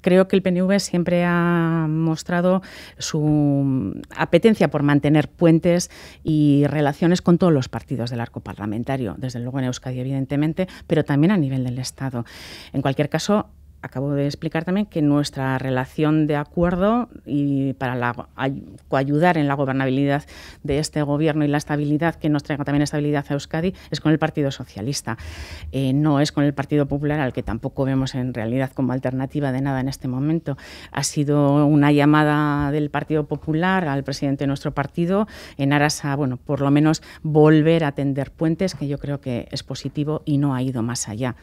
Creo que el PNV siempre ha mostrado su apetencia por mantener puentes y relaciones con todos los partidos del arco parlamentario, desde luego en Euskadi, evidentemente, pero también a nivel del Estado. En cualquier caso, acabo de explicar también que nuestra relación de acuerdo y para la, ayudar en la gobernabilidad de este gobierno y la estabilidad que nos traiga también estabilidad a Euskadi es con el Partido Socialista. Eh, no es con el Partido Popular, al que tampoco vemos en realidad como alternativa de nada en este momento. Ha sido una llamada del Partido Popular al presidente de nuestro partido en aras a, bueno, por lo menos volver a tender puentes, que yo creo que es positivo y no ha ido más allá.